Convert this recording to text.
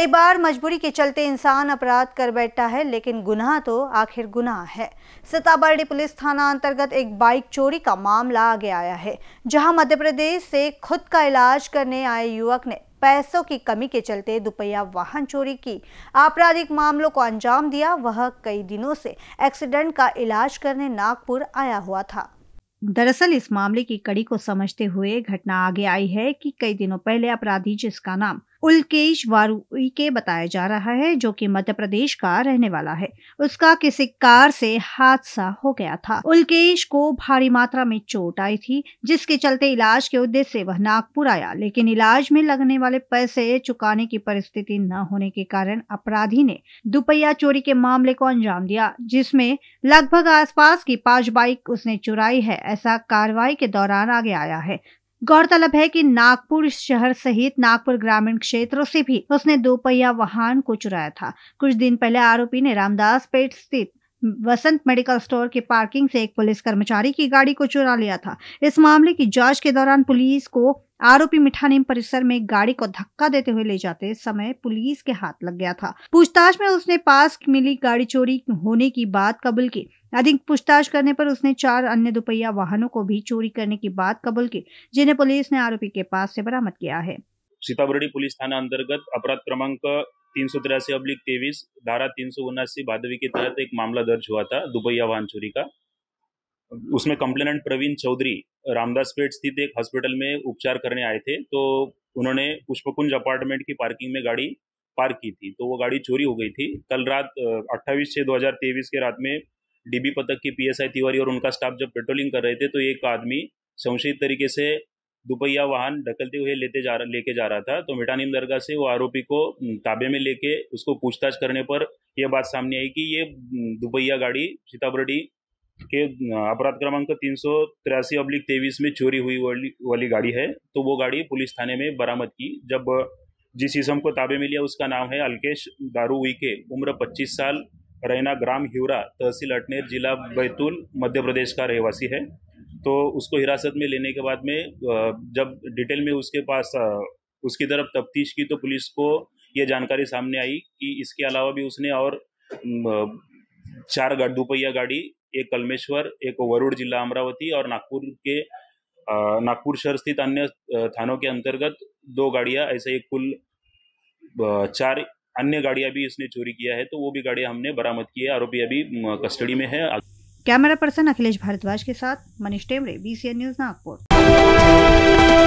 कई बार मजबूरी के चलते इंसान अपराध कर बैठता है लेकिन गुनाह तो आखिर गुनाह है सीताबर्डी पुलिस थाना अंतर्गत एक बाइक चोरी का मामला आगे आया है जहां मध्य प्रदेश से खुद का इलाज करने आए युवक ने पैसों की कमी के चलते दुपहिया वाहन चोरी की आपराधिक मामलों को अंजाम दिया वह कई दिनों से एक्सीडेंट का इलाज करने नागपुर आया हुआ था दरअसल इस मामले की कड़ी को समझते हुए घटना आगे आई है कि कई दिनों पहले अपराधी जिसका नाम उल्केश वारुई के बताया जा रहा है जो कि मध्य प्रदेश का रहने वाला है उसका किसी कार से हादसा हो गया था उल्केश को भारी मात्रा में चोट आई थी जिसके चलते इलाज के उद्देश्य से वह नागपुर आया लेकिन इलाज में लगने वाले पैसे चुकाने की परिस्थिति न होने के कारण अपराधी ने दुपहिया चोरी के मामले को अंजाम दिया जिसमे लगभग आसपास की पांच बाइक उसने चुराई है ऐसा कार्रवाई के दौरान आगे आया है गौरतलब है कि नागपुर शहर सहित नागपुर ग्रामीण क्षेत्रों से भी उसने दोपहिया वाहन को चुराया था कुछ दिन पहले आरोपी ने रामदास पेट स्थित वसंत मेडिकल स्टोर के पार्किंग से एक पुलिस कर्मचारी की गाड़ी को चुरा लिया था इस मामले की जांच के दौरान पुलिस को आरोपी मिठानीम परिसर में गाड़ी को धक्का देते हुए ले जाते समय पुलिस के हाथ लग गया था पूछताछ में उसने पास मिली गाड़ी चोरी होने की बात कबूल की अधिक पूछताछ करने पर उसने चार अन्य दुपहिया वाहनों को भी चोरी करने की बात कबूल की जिन्हें पुलिस ने आरोपी के पास से बरामद किया है सीताबर्डी पुलिस थाना अंतर्गत अपराध क्रमांक तीन सौ तिरासी अब्लिक तेईस धारा तीन सौ उन्नासी भादवी के तहत एक मामला दर्ज हुआ था दुबैया वाहन चोरी का उसमें कंप्लेनेंट प्रवीण चौधरी रामदास पेट स्थित एक हॉस्पिटल में उपचार करने आए थे तो उन्होंने पुष्पकुंज अपार्टमेंट की पार्किंग में गाड़ी पार्क की थी तो वो गाड़ी चोरी हो गई थी कल रात अट्ठाईस छः दो हजार तेईस के रात में डीबी पतक की पीएसआई तिवारी और उनका स्टाफ जब पेट्रोलिंग कर रहे थे तो एक आदमी संशयित तरीके से दुपहिया वाहन ढकलते हुए लेते जा रहा लेके जा रहा था तो मिटानीम दरगाह से वो आरोपी को ताबे में लेके उसको पूछताछ करने पर यह बात सामने आई कि ये दुपहिया गाड़ी सीताबरडी के अपराध क्रमांक तीन सौ तिरासी अब्लिक तेईस में चोरी हुई वाली वाली गाड़ी है तो वो गाड़ी पुलिस थाने में बरामद की जब जिस इसम को ताबे में लिया उसका नाम है अलकेश दारू उइके उम्र पच्चीस साल रैना ग्राम हिवरा तहसील अटनेर जिला बैतूल मध्य प्रदेश का रहवासी है तो उसको हिरासत में लेने के बाद में जब डिटेल में उसके पास उसकी तरफ तफ्तीश की तो पुलिस को ये जानकारी सामने आई कि इसके अलावा भी उसने और चार दुपहिया गाड़ी एक कलमेश्वर एक वरुड़ जिला अमरावती और नागपुर के नागपुर शहर स्थित अन्य थानों के अंतर्गत दो गाड़ियां ऐसे एक कुल चार अन्य गाड़ियां भी इसने चोरी किया है तो वो भी गाड़ियां हमने बरामद की है आरोपी अभी कस्टडी में है कैमरा पर्सन अखिलेश भारद्वाज के साथ मनीष टेमरे बीसीएन न्यूज नागपुर